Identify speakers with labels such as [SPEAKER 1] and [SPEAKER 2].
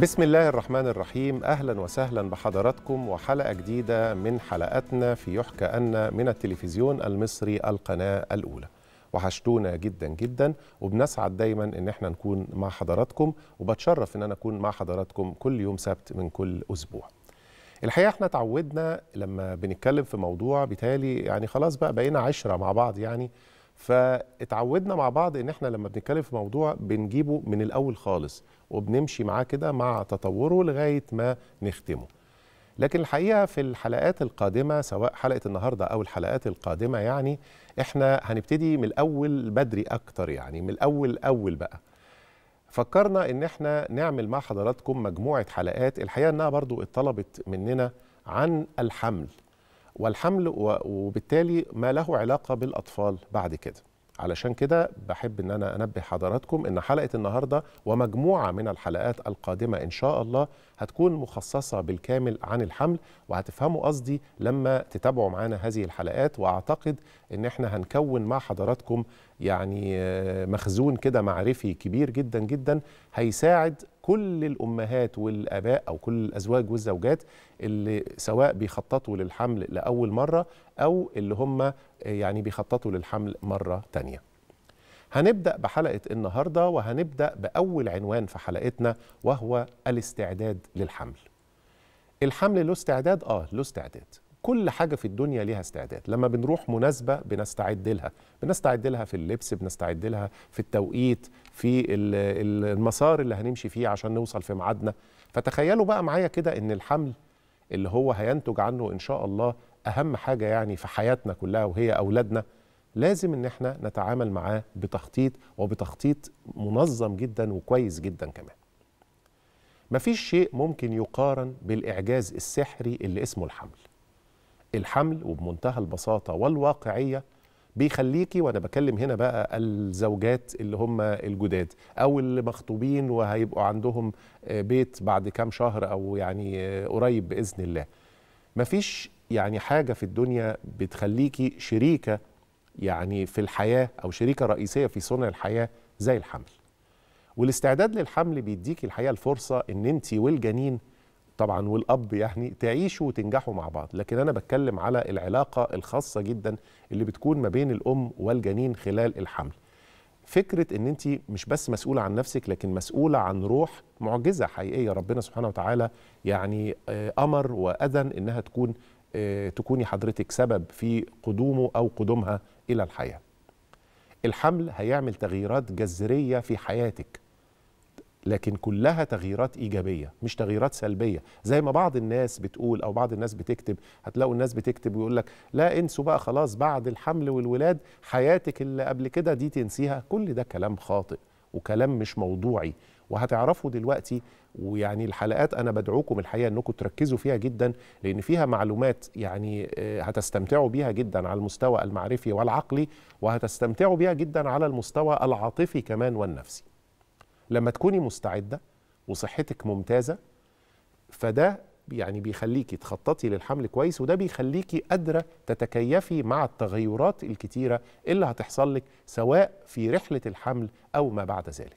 [SPEAKER 1] بسم الله الرحمن الرحيم اهلا وسهلا بحضراتكم وحلقه جديده من حلقاتنا في يحكى ان من التلفزيون المصري القناه الاولى وحشتونا جدا جدا وبنسعد دايما ان احنا نكون مع حضراتكم وبتشرف ان انا اكون مع حضراتكم كل يوم سبت من كل اسبوع الحقيقه احنا اتعودنا لما بنتكلم في موضوع بتالي يعني خلاص بقى بقينا عشره مع بعض يعني فاتعودنا مع بعض ان احنا لما بنتكلم في موضوع بنجيبه من الاول خالص وبنمشي معاه كده مع تطوره لغايه ما نختمه لكن الحقيقه في الحلقات القادمه سواء حلقه النهارده او الحلقات القادمه يعني احنا هنبتدي من الاول بدري اكتر يعني من الاول اول بقى فكرنا ان احنا نعمل مع حضراتكم مجموعه حلقات الحقيقه انها برضو اتطلبت مننا عن الحمل والحمل وبالتالي ما له علاقه بالاطفال بعد كده علشان كده بحب ان انا انبه حضراتكم ان حلقه النهارده ومجموعه من الحلقات القادمه ان شاء الله هتكون مخصصه بالكامل عن الحمل وهتفهموا قصدي لما تتابعوا معانا هذه الحلقات واعتقد ان احنا هنكون مع حضراتكم يعني آه، مخزون كده معرفي كبير جدا جدا هيساعد كل الامهات والاباء او كل الازواج والزوجات اللي سواء بيخططوا للحمل لاول مره او اللي هم يعني بيخططوا للحمل مره تانيه هنبدا بحلقه النهارده وهنبدا باول عنوان في حلقتنا وهو الاستعداد للحمل الحمل له استعداد اه له استعداد كل حاجة في الدنيا ليها استعداد لما بنروح مناسبة بنستعد لها بنستعد لها في اللبس بنستعد لها في التوقيت في المسار اللي هنمشي فيه عشان نوصل في ميعادنا فتخيلوا بقى معايا كده ان الحمل اللي هو هينتج عنه ان شاء الله اهم حاجة يعني في حياتنا كلها وهي اولادنا لازم ان احنا نتعامل معاه بتخطيط وبتخطيط منظم جدا وكويس جدا كمان مفيش شيء ممكن يقارن بالإعجاز السحري اللي اسمه الحمل الحمل وبمنتهى البساطه والواقعيه بيخليكي وانا بكلم هنا بقى الزوجات اللي هم الجداد او اللي مخطوبين وهيبقوا عندهم آه، بيت بعد كام شهر او يعني آه، قريب باذن الله مفيش يعني حاجه في الدنيا بتخليكي شريكه يعني في الحياه او شريكه رئيسيه في صنع الحياه زي الحمل والاستعداد للحمل بيديكي الحقيقه الفرصه ان انت والجنين طبعا والاب يعني تعيشوا وتنجحوا مع بعض لكن انا بتكلم على العلاقه الخاصه جدا اللي بتكون ما بين الام والجنين خلال الحمل فكره ان انت مش بس مسؤوله عن نفسك لكن مسؤوله عن روح معجزه حقيقيه ربنا سبحانه وتعالى يعني آه، امر واذن انها تكون آه، تكوني حضرتك سبب في قدومه او قدومها الى الحياه الحمل هيعمل تغييرات جذريه في حياتك لكن كلها تغييرات ايجابيه مش تغييرات سلبيه زي ما بعض الناس بتقول او بعض الناس بتكتب هتلاقوا الناس بتكتب ويقول لك لا انسوا بقى خلاص بعد الحمل والولاد حياتك اللي قبل كده دي تنسيها كل ده كلام خاطئ وكلام مش موضوعي وهتعرفوا دلوقتي ويعني الحلقات انا بدعوكم الحقيقه انكم تركزوا فيها جدا لان فيها معلومات يعني آه، هتستمتعوا بيها جدا على المستوى المعرفي والعقلي وهتستمتعوا بيها جدا على المستوى العاطفي كمان والنفسي لما تكوني مستعده وصحتك ممتازه فده يعني بيخليكي تخططي للحمل كويس وده بيخليكي قادره تتكيفي مع التغيرات الكتيره اللي هتحصل لك سواء في رحله الحمل او ما بعد ذلك